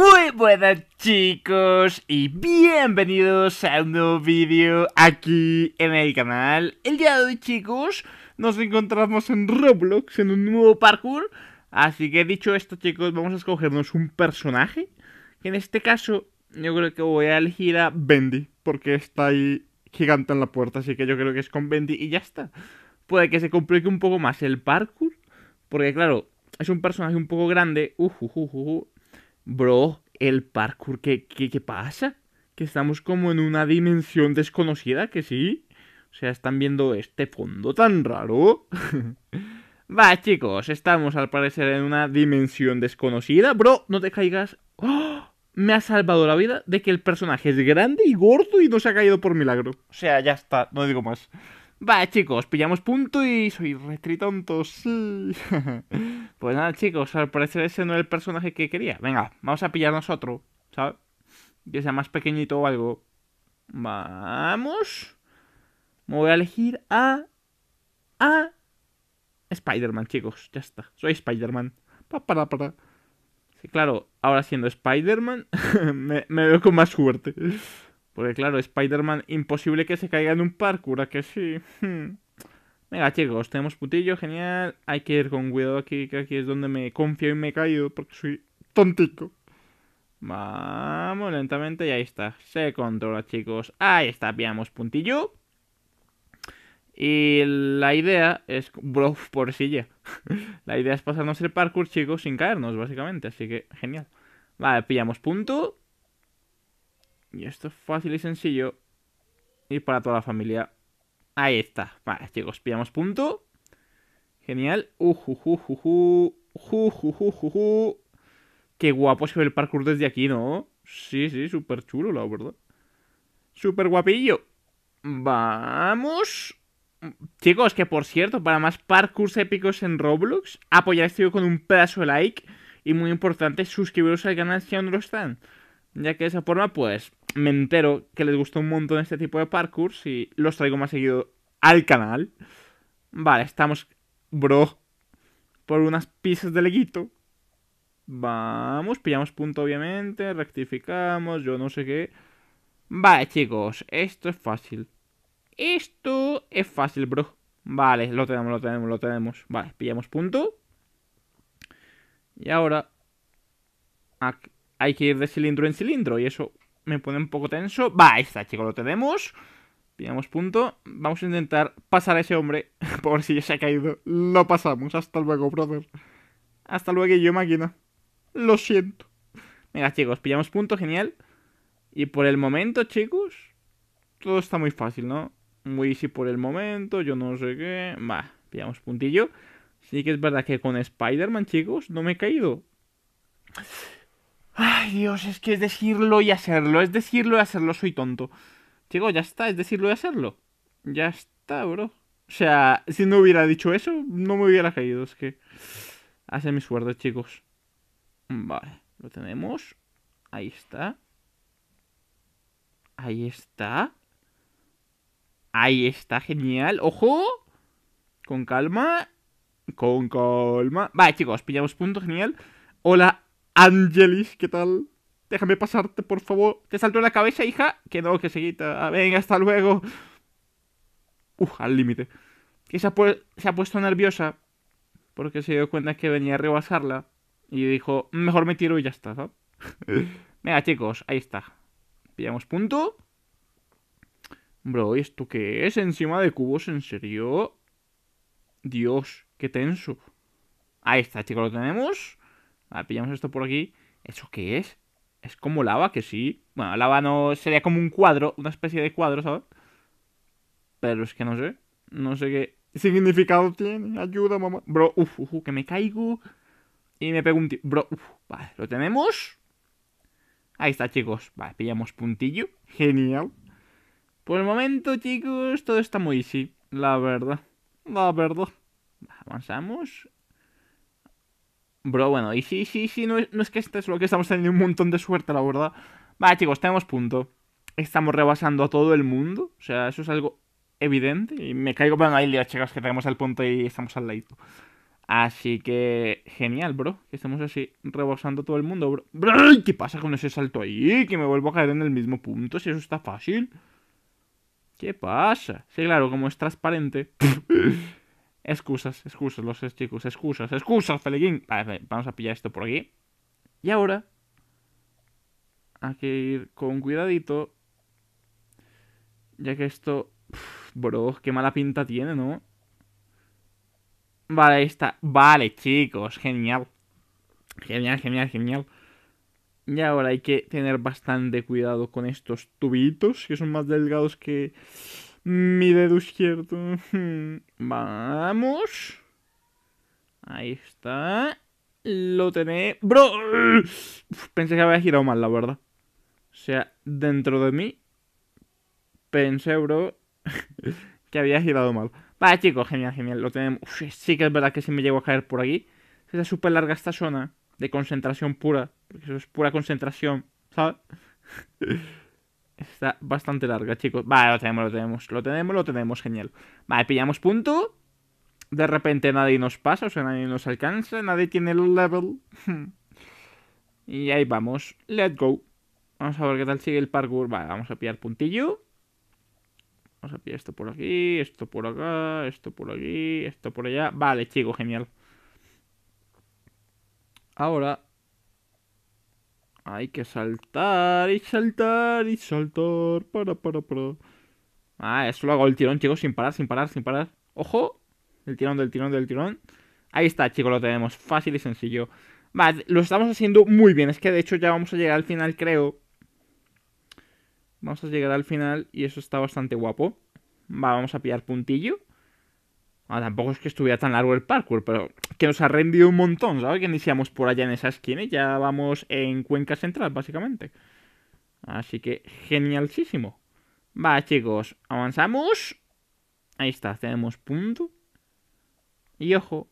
Muy buenas chicos y bienvenidos a un nuevo vídeo aquí en el canal El día de hoy chicos nos encontramos en Roblox en un nuevo parkour Así que dicho esto chicos vamos a escogernos un personaje Que en este caso yo creo que voy a elegir a Bendy Porque está ahí gigante en la puerta así que yo creo que es con Bendy y ya está Puede que se complique un poco más el parkour Porque claro, es un personaje un poco grande uh, uh, uh, bro, el parkour, ¿qué, qué, pasa? Que estamos como en una dimensión desconocida, que sí. O sea, están viendo este fondo tan raro. Va, chicos, estamos al parecer en una dimensión desconocida. Bro, no te caigas. ¡Oh! Me ha salvado la vida de que el personaje es grande y gordo y no se ha caído por milagro. O sea, ya está, no digo más. Va chicos, pillamos punto y soy retritonto, sí. pues nada, chicos, al parecer ese no es el personaje que quería. Venga, vamos a pillar nosotros, ¿sabes? Que sea más pequeñito o algo. Vamos. Me voy a elegir a... A... Spider-Man, chicos, ya está. Soy Spider-Man. Pa, para, para. Sí, claro, ahora siendo Spider-Man me, me veo con más suerte. Porque claro, Spider-Man imposible que se caiga en un parkour, ¿a que sí? Venga chicos, tenemos puntillo, genial. Hay que ir con cuidado aquí, que aquí es donde me confío y me he caído, porque soy tontico. Vamos lentamente y ahí está. Se controla, chicos. Ahí está, pillamos puntillo. Y la idea es... Bro, por silla. la idea es pasarnos el parkour, chicos, sin caernos, básicamente. Así que, genial. Vale, pillamos punto. Y esto es fácil y sencillo. Y para toda la familia. Ahí está. Vale, chicos, pillamos punto. Genial. Qué guapo se ve el parkour desde aquí, ¿no? Sí, sí, súper chulo, la verdad. Súper guapillo. Vamos. Chicos, que por cierto, para más parkours épicos en Roblox, apoyar este video con un pedazo de like. Y muy importante, suscribiros al canal si aún no lo están. Ya que de esa forma, pues, me entero que les gustó un montón este tipo de parkour y los traigo más seguido al canal. Vale, estamos, bro, por unas piezas de leguito. Vamos, pillamos punto obviamente, rectificamos, yo no sé qué. Vale, chicos, esto es fácil. Esto es fácil, bro. Vale, lo tenemos, lo tenemos, lo tenemos. Vale, pillamos punto. Y ahora... hay que ir de cilindro en cilindro y eso me pone un poco tenso. Va, ahí está, chicos, lo tenemos. Pillamos punto. Vamos a intentar pasar a ese hombre. Por si ya se ha caído. Lo pasamos. Hasta luego, brother. Hasta luego, yo máquina. Lo siento. Venga, chicos, pillamos punto, genial. Y por el momento, chicos, todo está muy fácil, ¿no? Muy easy por el momento, yo no sé qué. Va, pillamos puntillo. Sí que es verdad que con Spider-Man, chicos, no me he caído. Ay, Dios, es que es decirlo y hacerlo. Es decirlo y hacerlo, soy tonto. Chicos, ya está, es decirlo y hacerlo. Ya está, bro. O sea, si no hubiera dicho eso, no me hubiera caído. Es que. Hace mi suerte, chicos. Vale, lo tenemos. Ahí está. Ahí está. Ahí está, genial. ¡Ojo! Con calma. Con calma. Vale, chicos, pillamos punto, genial. Hola, Angelis, ¿qué tal? Déjame pasarte, por favor. ¿Te saltó la cabeza, hija? Que no, que seguita. Ah, venga, hasta luego. Uf, al límite. Que se ha, puesto nerviosa porque se dio cuenta que venía a rebasarla y dijo, mejor me tiro y ya está, ¿sabes? venga, chicos, ahí está. Pillamos punto. Bro, ¿y esto qué es? Encima de cubos, ¿en serio? Dios, qué tenso. Ahí está, chicos, lo tenemos. Vale, pillamos esto por aquí. ¿Eso qué es? Es como lava, que sí. Bueno, lava no sería como un cuadro, una especie de cuadro, ¿sabes? Pero es que no sé. No sé qué significado tiene. Ayuda, mamá. Bro, uff, uf, que me caigo. Y me pego un tío. Bro, uff. Vale, lo tenemos. Ahí está, chicos. Vale, pillamos puntillo. Genial. Por el momento, chicos, todo está muy easy. La verdad. La verdad. Avanzamos. Bro, bueno, y sí, sí, sí, no es, no es que esto es lo que estamos teniendo un montón de suerte, la verdad. Vale, chicos, tenemos punto. Estamos rebasando a todo el mundo. O sea, eso es algo evidente. Y me caigo para ahí, chicos, que tenemos el punto y estamos al lado Así que, genial, bro. Que estamos así rebasando a todo el mundo, bro. ¿Qué pasa con ese salto ahí? Que me vuelvo a caer en el mismo punto, si eso está fácil. ¿Qué pasa? Sí, claro, como es transparente. Excusas, excusas, los chicos excusas, excusas, Feleguín. Vale, vamos a pillar esto por aquí. Y ahora hay que ir con cuidadito. Ya que esto... bro, qué mala pinta tiene, ¿no? Vale, ahí está. Vale, chicos, genial. Genial, genial, genial. Y ahora hay que tener bastante cuidado con estos tubitos, que son más delgados que mi dedo izquierdo. Vamos. Ahí está. Lo tené, ¡Bro! pensé que había girado mal, la verdad. O sea, dentro de mí. Pensé, bro. que había girado mal. Vale, chicos, genial, genial. Lo tenemos. sí que es verdad que si me llego a caer por aquí. Es súper larga esta zona. De concentración pura. Porque eso es pura concentración. ¿Sabes? Está bastante larga, chicos. Vale, lo tenemos, lo tenemos. Lo tenemos, lo tenemos, genial. Vale, pillamos punto. De repente nadie nos pasa, o sea, nadie nos alcanza, nadie tiene el level. y ahí vamos. Let's go. Vamos a ver qué tal sigue el parkour. Vale, vamos a pillar puntillo. Vamos a pillar esto por aquí, esto por acá, esto por aquí, esto por allá. Vale, chicos, genial. Ahora hay que saltar y saltar y saltar. Para, para, para. Ah, eso lo hago el tirón, chicos, sin parar, sin parar, sin parar. ¡Ojo! El tirón del tirón del tirón. Ahí está, chicos, lo tenemos. Fácil y sencillo. Vale, lo estamos haciendo muy bien. Es que de hecho ya vamos a llegar al final, creo. Vamos a llegar al final y eso está bastante guapo. Va, vamos a pillar puntillo. Ah, tampoco es que estuviera tan largo el parkour, pero que nos ha rendido un montón, ¿sabes? Que iniciamos por allá en esa esquina y ya vamos en Cuenca Central, básicamente. Así que genialísimo. Va, chicos, avanzamos. Ahí está, tenemos punto. Y ojo.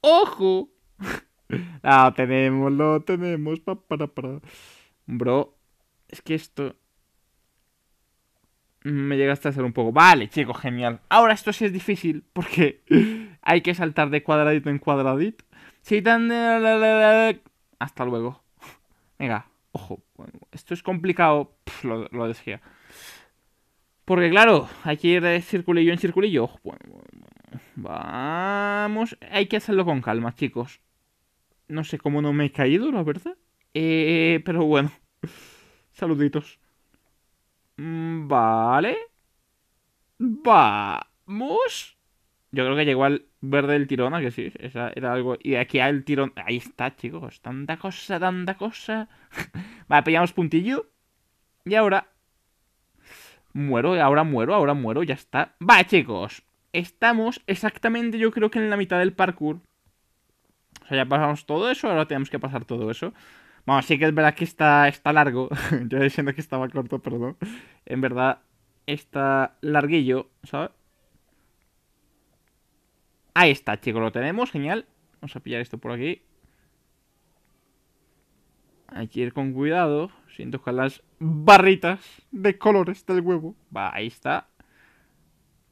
¡Ojo! ah, tenemos, lo tenemos. para, para. Bro, es que esto me llegaste a hacer un poco. Vale, chico, genial. Ahora esto sí es difícil porque hay que saltar de cuadradito en cuadradito. Hasta luego. Venga, ojo, esto es complicado. lo, lo, decía. Porque claro, hay que ir de circulillo en circulillo. Vamos, hay que hacerlo con calma, chicos. No sé cómo no me he caído, la verdad. Eh, pero bueno, saluditos. Mm, vale. Vamos. Yo creo que llegó al verde del tirón, que sí? era algo. Y aquí al tirón. Ahí está, chicos. Tanta cosa, tanta cosa. vale, pillamos puntillo. Y ahora. Muero, ahora muero, ahora muero, ya está. Va, chicos. Estamos exactamente, yo creo que en la mitad del parkour. O sea, ya pasamos todo eso, ahora tenemos que pasar todo eso. Bueno, sí que es verdad que está, está largo. Yo diciendo que estaba corto, perdón. En verdad, está larguillo, ¿sabes? Ahí está, chicos, lo tenemos, genial. Vamos a pillar esto por aquí. Hay que ir con cuidado, sin tocar las barritas de colores del huevo. Va, ahí está.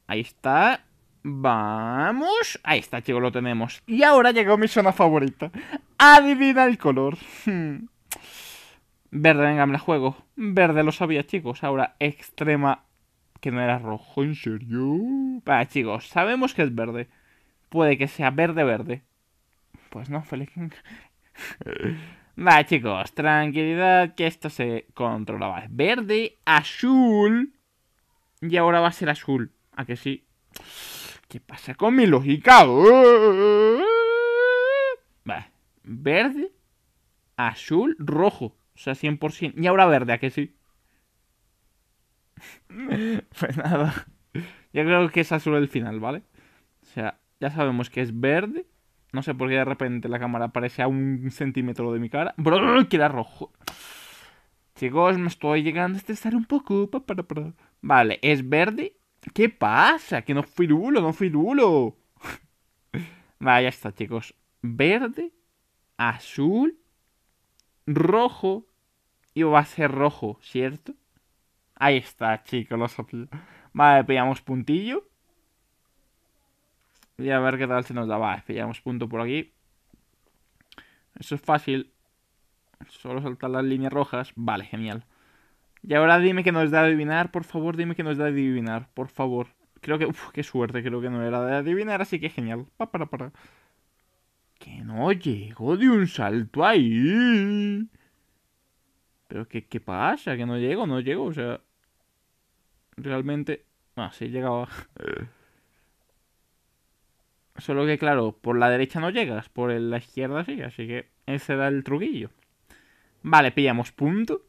Ahí está. Vamos. Ahí está, chicos, lo tenemos. Y ahora llegó mi zona favorita. Adivina el color. Hmm. Verde, venga, me la juego. Verde lo sabía, chicos. Ahora extrema... Que no era rojo, ¿en serio? Vale, chicos, sabemos que es verde. Puede que sea verde, verde. Pues no, Felix. vale, chicos, tranquilidad, que esto se controlaba. Es verde, azul. Y ahora va a ser azul. ¿A que sí? ¿Qué pasa con mi lógica? Verde, azul, rojo. O sea, 100%. Y ahora verde, ¿a que sí? pues nada. Yo creo que es azul el final, ¿vale? O sea, ya sabemos que es verde. No sé por qué de repente la cámara aparece a un centímetro de mi cara. Bro, que rojo. Chicos, me estoy llegando a estresar un poco. Vale, es verde, ¿Qué pasa? Que no fui Lulo, no fui Lulo. vale, ya está, chicos. Verde, azul, rojo. Y va a ser rojo, ¿cierto? Ahí está, chicos, lo Vale, pillamos puntillo. Y a ver qué tal se nos da. Vale, pillamos punto por aquí. Eso es fácil. Solo saltar las líneas rojas. Vale, genial. Y ahora dime que nos da adivinar, por favor, dime que nos da adivinar, por favor. Creo que, uff, qué suerte, creo que no era de adivinar, así que genial. Pa, para, para. Que no llegó de un salto ahí. Pero ¿qué, qué pasa? Que no llego, no llego, o sea... Realmente... Ah, sí llegaba. Solo que claro, por la derecha no llegas, por la izquierda sí, así que ese da el truquillo. Vale, pillamos punto.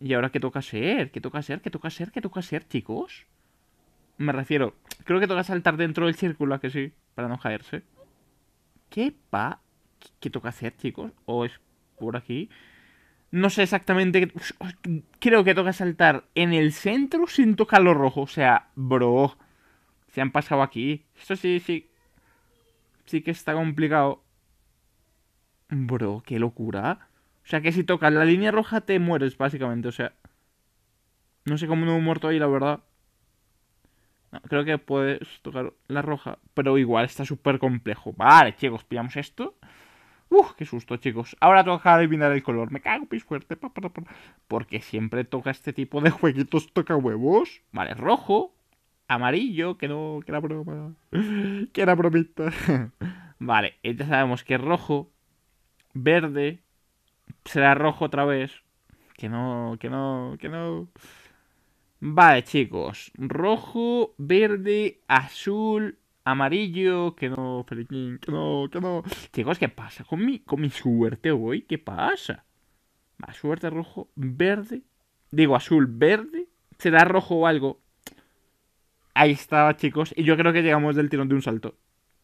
Y ahora, ¿qué toca hacer? ¿Qué toca hacer? ¿Qué toca hacer? ¿Qué toca hacer, chicos? Me refiero, creo que toca saltar dentro del círculo, ¿a que sí? Para no caerse. ¿Qué pa? ¿Qué toca hacer, chicos? ¿O es por aquí? No sé exactamente. Pues, creo que toca saltar en el centro sin tocar lo rojo. O sea, bro. Se han pasado aquí. Esto sí, sí. Sí que está complicado. Bro, qué locura. O sea que si tocas la línea roja te mueres, básicamente. O sea, no sé cómo no he muerto ahí, la verdad. creo que puedes tocar la roja, pero igual está súper complejo. Vale, chicos, pillamos esto. Uf, qué susto, chicos. Ahora toca adivinar el color. Me cago, pis fuerte. porque siempre toca este tipo de jueguitos toca huevos. Vale, rojo. Amarillo, que no, que era broma. Que era bromita. vale, ya este sabemos que es rojo, verde, será rojo otra vez. Que no, que no, que no. Vale, chicos. Rojo, verde, azul, amarillo. Que no, Feliquín, que no, que no. Chicos, ¿qué pasa con mi, con mi suerte hoy? ¿Qué pasa? Más suerte rojo, verde. Digo, azul, verde. Será rojo o algo. Ahí estaba, chicos. Y yo creo que llegamos del tirón de un salto.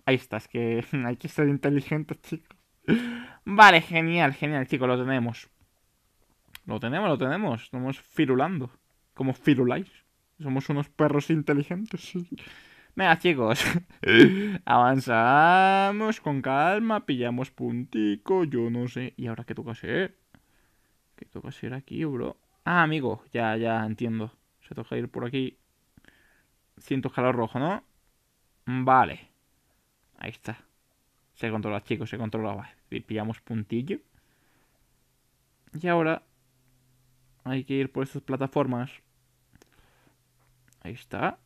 Ahí está, es que hay que ser inteligentes, chicos. Vale, genial, genial, chicos, lo tenemos. Lo tenemos, lo tenemos. Estamos firulando. Como firuláis. Somos unos perros inteligentes. Venga, chicos. Avanzamos con calma, pillamos puntico, yo no sé. ¿Y ahora qué toca hacer? ¿Qué toca hacer aquí, bro? Ah, amigo, ya, ya, entiendo. Se toca ir por aquí. Siento calor rojo, ¿no? Vale. Ahí está. Se controla, chicos, se controla. Y pillamos puntillo. Y ahora hay que ir por estas plataformas. Ahí está.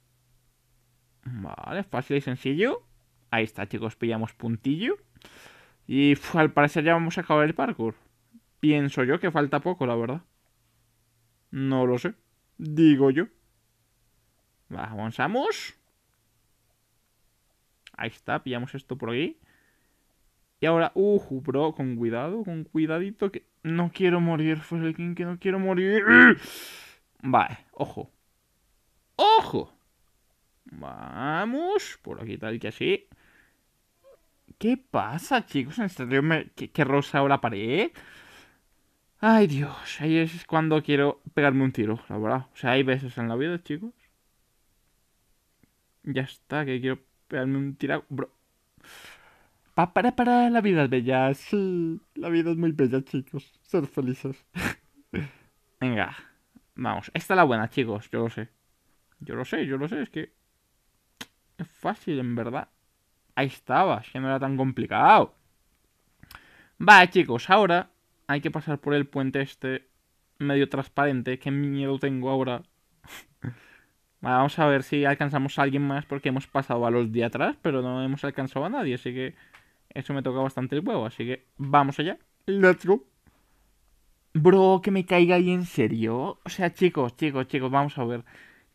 Vale, fácil y sencillo. Ahí está, chicos, pillamos puntillo. Y al parecer ya vamos a acabar el parkour. Pienso yo que falta poco, la verdad. No lo sé. Digo yo. Avanzamos. Ahí está, pillamos esto por aquí. Y ahora, uh, bro, con cuidado, con cuidadito, que no quiero morir, King, que no quiero morir. Vale, ojo. ¡Ojo! Vamos, por aquí tal que así. ¿Qué pasa, chicos? ¿En este me... ¿Qué, rosa ahora la pared? Ay, Dios, ahí es cuando quiero pegarme un tiro, la verdad. O sea, hay veces en la vida, chicos. Ya está, que quiero pegarme un tiro. Bro, Pa, para, para, la vida es bella, sí. La vida es muy bella, chicos. Ser felices. Venga, vamos. Esta es la buena, chicos, yo lo sé. Yo lo sé, yo lo sé, es que... Es fácil, en verdad. Ahí estaba, es que no era tan complicado. Va, chicos, ahora hay que pasar por el puente este medio transparente. Qué miedo tengo ahora. vamos a ver si alcanzamos a alguien más porque hemos pasado a los de atrás, pero no hemos alcanzado a nadie, así que eso me toca bastante el huevo, así que vamos allá. Let's go. Bro, que me caiga ahí en serio. O sea, chicos, chicos, chicos, vamos a ver.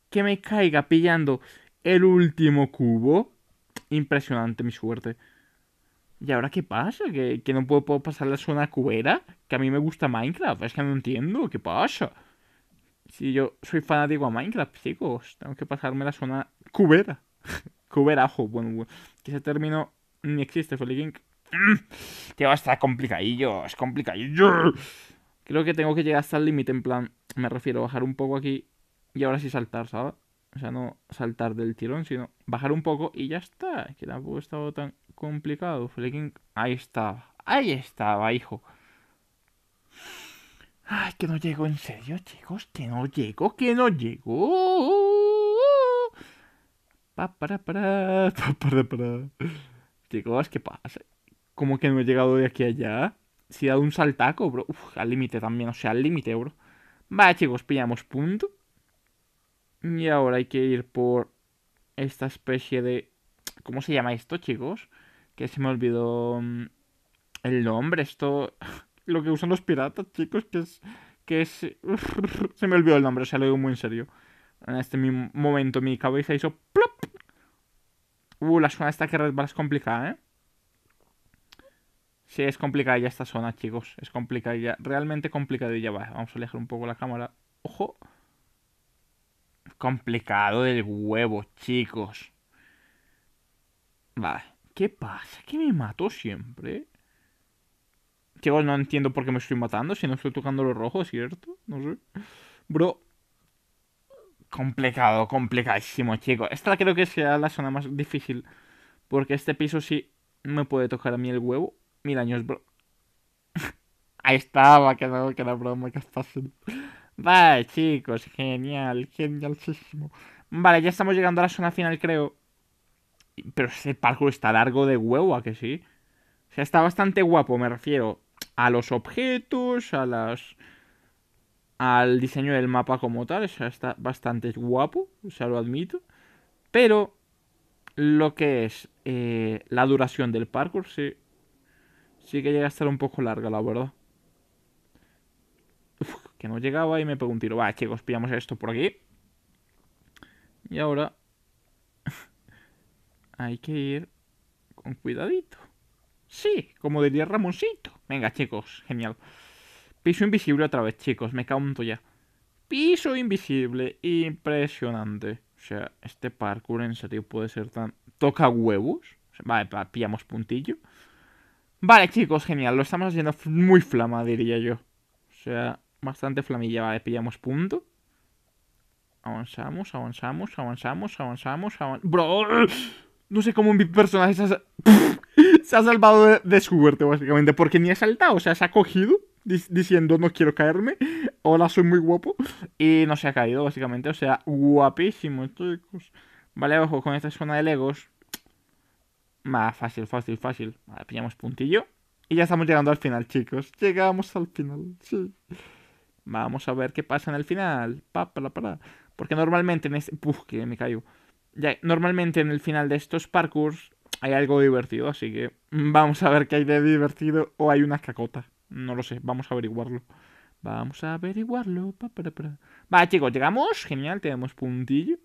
Que me caiga pillando el último cubo. Impresionante mi suerte. ¿Y ahora qué pasa? ¿Que, no puedo, pasar la zona cubera? Que a mí me gusta Minecraft. Es que no entiendo. ¿Qué pasa? Si yo soy fanático a Minecraft, chicos. Tengo que pasarme la zona cubera. Cuberajo. Bueno, que se terminó ni mm, existe va a estar complicadillo, es complicadillo. Creo que tengo que llegar hasta el límite, en plan, me refiero, a bajar un poco aquí y ahora sí saltar, ¿sabes? O sea, no saltar del tirón, sino bajar un poco y ya está. Que tampoco ha estado tan complicado. Feliking Ahí estaba. Ahí estaba, hijo. Ay, que no llego en serio, chicos. Que no llego que no llegó. Pa, para, para, pa, para, para chicos, ¿qué pasa? ¿Cómo que no he llegado de aquí a allá? Si he dado un saltaco, bro. Uf, al límite también, o sea, al límite, bro. Vale, chicos, pillamos punto. Y ahora hay que ir por esta especie de... ¿Cómo se llama esto, chicos? Que se me olvidó mm, el nombre. Esto... Lo que usan los piratas, chicos, que es... Que es... se me olvidó el nombre, o sea, lo digo muy en serio. En este momento mi cabeza hizo... ¡Plop! Uh, la zona esta que resbala es complicada, ¿eh? Sí, es complicada ya esta zona, chicos. Es complicada ya. Realmente complicada ya. Vale, vamos a alejar un poco la cámara. ¡Ojo! Complicado del huevo, chicos. Vale. ¿Qué pasa? ¿Que me mato siempre? Chicos, no entiendo por qué me estoy matando si no estoy tocando lo rojo, ¿cierto? No sé. Bro, complicado, complicadísimo, chicos. Esta creo que será la zona más difícil. Porque este piso sí me puede tocar a mí el huevo. Mil años, bro. Ahí estaba, que no, que la broma que está haciendo. Vale, chicos, genial, genialísimo. Vale, ya estamos llegando a la zona final, creo. Pero ese parkour está largo de huevo, ¿a que sí? O sea, está bastante guapo, me refiero a los objetos, a las al diseño del mapa como tal. sea, está bastante guapo, o sea, lo admito. Pero lo que es eh, la duración del parkour, sí. Sí que llega a estar un poco larga, la verdad. que no llegaba y me pegó un tiro. Va, chicos, pillamos esto por aquí. Y ahora... hay que ir con cuidadito. Sí, como diría Ramoncito. Venga, chicos, genial. Piso invisible otra vez, chicos. Me cago ya. Piso invisible. Impresionante. O sea, este parkour en serio puede ser tan... Toca huevos. Vale, pillamos puntillo. Vale, chicos, genial. Lo estamos haciendo muy flama, diría yo. O sea, bastante flamilla. Vale, pillamos punto. Avanzamos, avanzamos, avanzamos, avanzamos, avanzamos. ¡Bro! No sé cómo mi personaje se ha, salvado de, de básicamente. Porque ni ha saltado, o sea, se ha cogido diciendo no quiero caerme, hola soy muy guapo y no se ha caído básicamente, o sea, guapísimo chicos. Pues, vale, ojo con esta zona de Legos. Más fácil, fácil, fácil. Vale, pillamos puntillo. Y ya estamos llegando al final, chicos. Llegamos al final, sí. Vamos a ver qué pasa en el final. Pa, para, Porque normalmente en este... Uf, que me caigo. Ya, normalmente en el final de estos parkours hay algo divertido, así que vamos a ver qué hay de divertido o hay una cacota. No lo sé, vamos a averiguarlo. Vamos a averiguarlo. Va, chicos, llegamos. Genial, tenemos puntillo.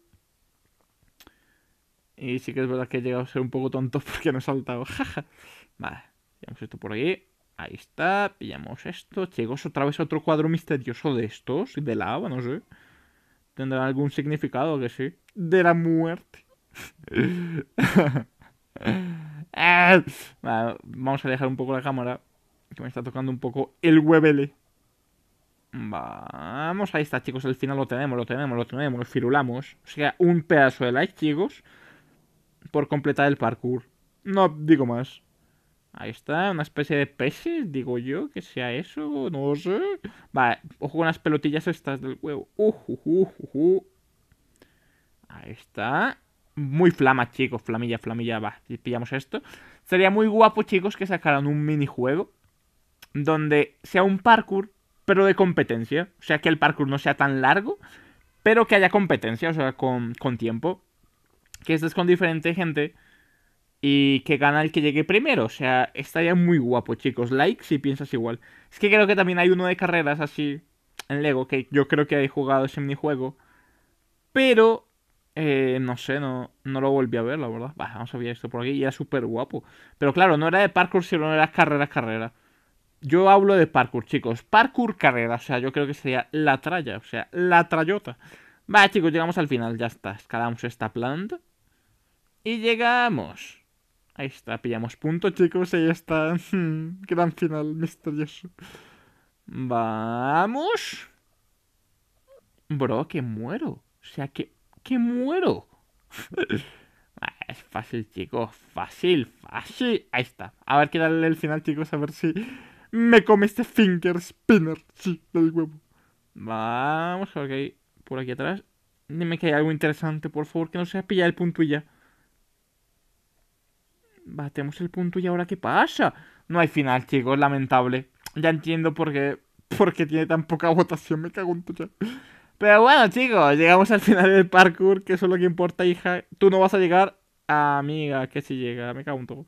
Y sí que es verdad que he llegado a ser un poco tonto porque no he saltado. vale, pillamos esto por aquí. Ahí está, pillamos esto. Chicos, otra vez otro cuadro misterioso de estos. De lava, no sé. Tendrá algún significado que sí. De la muerte. Eh, vamos a dejar un poco la cámara que me está tocando un poco el huevele. Vamos, ahí está, chicos. Al final lo tenemos, lo tenemos, lo tenemos, lo firulamos. O sea, un pedazo de like, chicos. Por completar el parkour. No digo más. Ahí está, una especie de peces, digo yo, que sea eso, no sé. Vale, ojo con las pelotillas estas del huevo. Uh, uh, uh, Ahí está. Muy flama, chicos, flamilla, flamilla, va, pillamos esto. Sería muy guapo, chicos, que sacaran un minijuego donde sea un parkour, pero de competencia. O sea, que el parkour no sea tan largo, pero que haya competencia, o sea, con, con tiempo. Que estés con diferente gente y que gana el que llegue primero. O sea, estaría muy guapo, chicos. Like si piensas igual. Es que creo que también hay uno de carreras así en Lego, que yo creo que he jugado ese juego Pero, eh, no sé, no, no lo volví a ver, la verdad. Bah, vamos a ver esto por aquí y era súper guapo. Pero claro, no era de parkour, sino era carrera, carrera yo hablo de parkour, chicos. Parkour carrera, o sea, yo creo que sería la tralla, o sea, la trayota. Va, chicos, llegamos al final, ya está. Escalamos esta planta. Y llegamos. Ahí está, pillamos punto, chicos, ahí está. Gran final misterioso. Vamos. Bro, que muero. O sea, que, que muero. Ah, es fácil, chicos. Fácil, fácil. Ahí está. A ver qué tal el final, chicos. A ver si me come este finger spinner. Sí, le del huevo. Vamos ok. por aquí atrás. Dime que hay algo interesante, por favor, que no sea pillar el punto y ya. Batemos el punto y ahora qué pasa. No hay final, chicos, lamentable. Ya entiendo por qué, tiene tan poca votación, me cago en tu ya. Pero bueno, chicos, llegamos al final del parkour, que eso es lo que importa, hija. Tú no vas a llegar, amiga, que si llega, me cago en todo.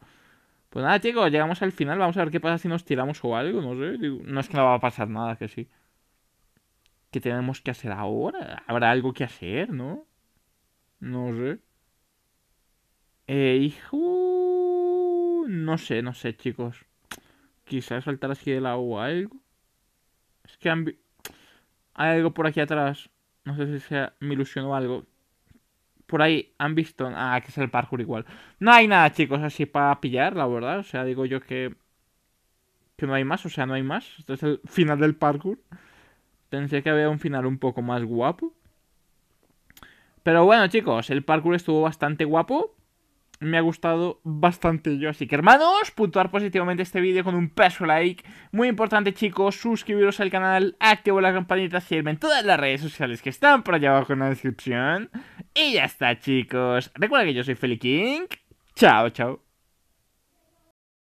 Pues nada, chicos, llegamos al final. Vamos a ver qué pasa si nos tiramos o algo. No sé, no es que no va a pasar nada, que sí. ¿Qué tenemos que hacer ahora? ¿Habrá algo que hacer, no? No sé. Eh, hijo... No sé, no sé, chicos. Quizás saltar así del agua algo. Es que Hay algo por aquí atrás. No sé si sea... me ilusionó algo por ahí han visto. Ah, que es el parkour igual. No hay nada, chicos, así para pillar, la verdad. O sea, digo yo que. Que no hay más, o sea, no hay más. Este es el final del parkour. Pensé que había un final un poco más guapo. Pero bueno, chicos, el parkour estuvo bastante guapo me ha gustado bastante yo. Así que hermanos, puntuar positivamente este vídeo con un peso like. Muy importante chicos, suscribiros al canal, activo la campanita, Sirven todas las redes sociales que están por allá abajo en la descripción. Y ya está chicos, recuerda que yo soy Feli King. Chao, chao.